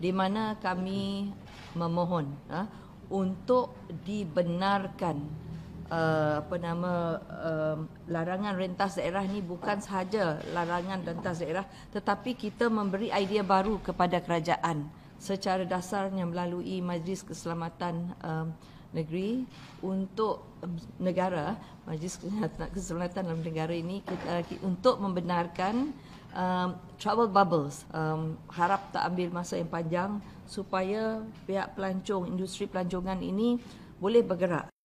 di mana kami memohon uh, untuk dibenarkan uh, apa nama uh, larangan rentas daerah ni bukan sahaja larangan rentas daerah tetapi kita memberi idea baru kepada kerajaan secara dasarnya melalui Majlis Keselamatan uh, Negeri untuk um, negara Majlis Keselamatan dalam negara ini kita, uh, untuk membenarkan um, travel bubbles. Um, harap tak ambil masa yang panjang supaya pihak pelancong, industri pelancongan ini boleh bergerak.